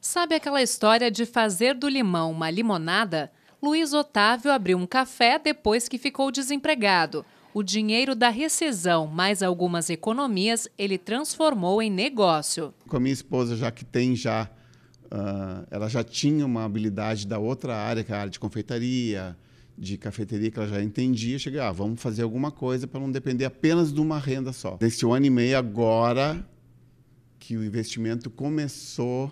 Sabe aquela história de fazer do limão uma limonada? Luiz Otávio abriu um café depois que ficou desempregado. O dinheiro da rescisão, mais algumas economias, ele transformou em negócio. Com a minha esposa, já que tem já, uh, ela já tinha uma habilidade da outra área, que é a área de confeitaria, de cafeteria que ela já entendia, cheguei, ah, vamos fazer alguma coisa para não depender apenas de uma renda só. Nesse um ano e meio agora que o investimento começou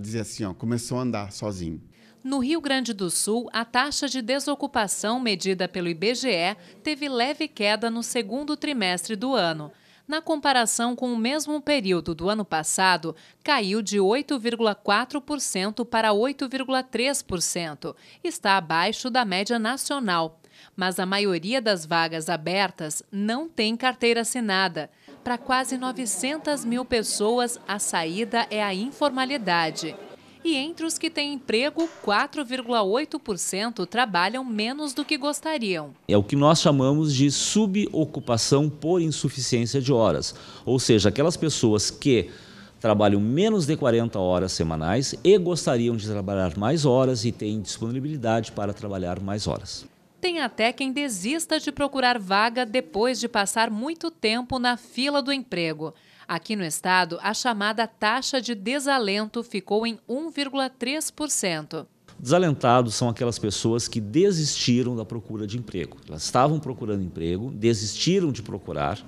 dizer assim, ó, começou a andar sozinho. No Rio Grande do Sul, a taxa de desocupação medida pelo IBGE teve leve queda no segundo trimestre do ano. Na comparação com o mesmo período do ano passado, caiu de 8,4% para 8,3%. Está abaixo da média nacional. Mas a maioria das vagas abertas não tem carteira assinada para quase 900 mil pessoas, a saída é a informalidade. E entre os que têm emprego, 4,8% trabalham menos do que gostariam. É o que nós chamamos de subocupação por insuficiência de horas. Ou seja, aquelas pessoas que trabalham menos de 40 horas semanais e gostariam de trabalhar mais horas e têm disponibilidade para trabalhar mais horas. Tem até quem desista de procurar vaga depois de passar muito tempo na fila do emprego. Aqui no estado, a chamada taxa de desalento ficou em 1,3%. Desalentados são aquelas pessoas que desistiram da procura de emprego. Elas estavam procurando emprego, desistiram de procurar,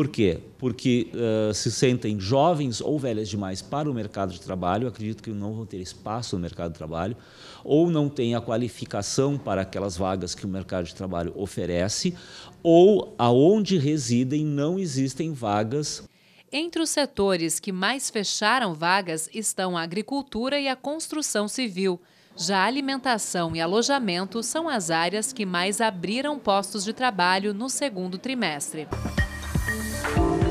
por quê? Porque uh, se sentem jovens ou velhas demais para o mercado de trabalho, acredito que não vão ter espaço no mercado de trabalho, ou não têm a qualificação para aquelas vagas que o mercado de trabalho oferece, ou aonde residem não existem vagas. Entre os setores que mais fecharam vagas estão a agricultura e a construção civil. Já alimentação e alojamento são as áreas que mais abriram postos de trabalho no segundo trimestre. Thank you.